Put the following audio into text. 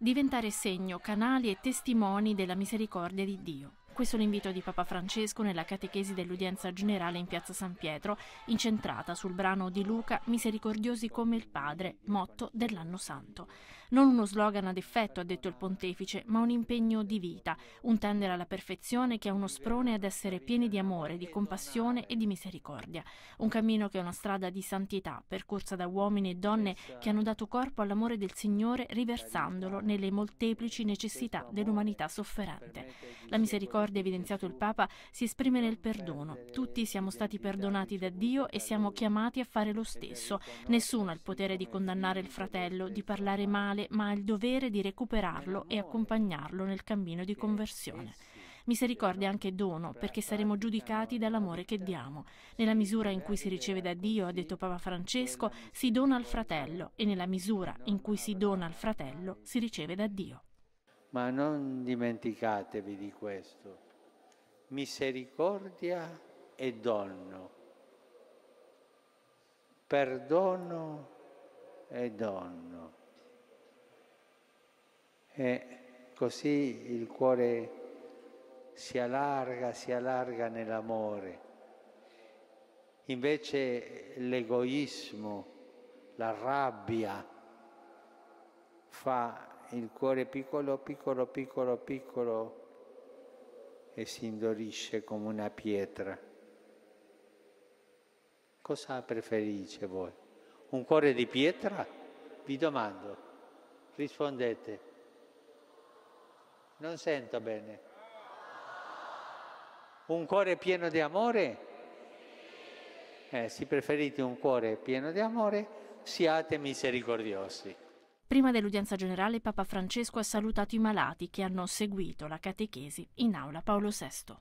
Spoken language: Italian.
diventare segno, canali e testimoni della misericordia di Dio. Questo è l'invito di Papa Francesco nella catechesi dell'udienza generale in piazza San Pietro, incentrata sul brano di Luca Misericordiosi come il Padre, motto dell'anno santo. Non uno slogan ad effetto, ha detto il pontefice, ma un impegno di vita, un tendere alla perfezione che è uno sprone ad essere pieni di amore, di compassione e di misericordia. Un cammino che è una strada di santità, percorsa da uomini e donne che hanno dato corpo all'amore del Signore riversandolo nelle molteplici necessità dell'umanità sofferente. La misericordia misericordia evidenziato il Papa si esprime nel perdono. Tutti siamo stati perdonati da Dio e siamo chiamati a fare lo stesso. Nessuno ha il potere di condannare il fratello, di parlare male, ma ha il dovere di recuperarlo e accompagnarlo nel cammino di conversione. Misericordia è anche dono, perché saremo giudicati dall'amore che diamo. Nella misura in cui si riceve da Dio, ha detto Papa Francesco, si dona al fratello e nella misura in cui si dona al fratello si riceve da Dio ma non dimenticatevi di questo. Misericordia e dono. Perdono e dono. E così il cuore si allarga, si allarga nell'amore. Invece l'egoismo, la rabbia fa il cuore piccolo, piccolo, piccolo, piccolo e si indorisce come una pietra. Cosa preferite voi? Un cuore di pietra? Vi domando, rispondete. Non sento bene. Un cuore pieno di amore? Eh, se preferite un cuore pieno di amore, siate misericordiosi. Prima dell'udienza generale Papa Francesco ha salutato i malati che hanno seguito la catechesi in aula Paolo VI.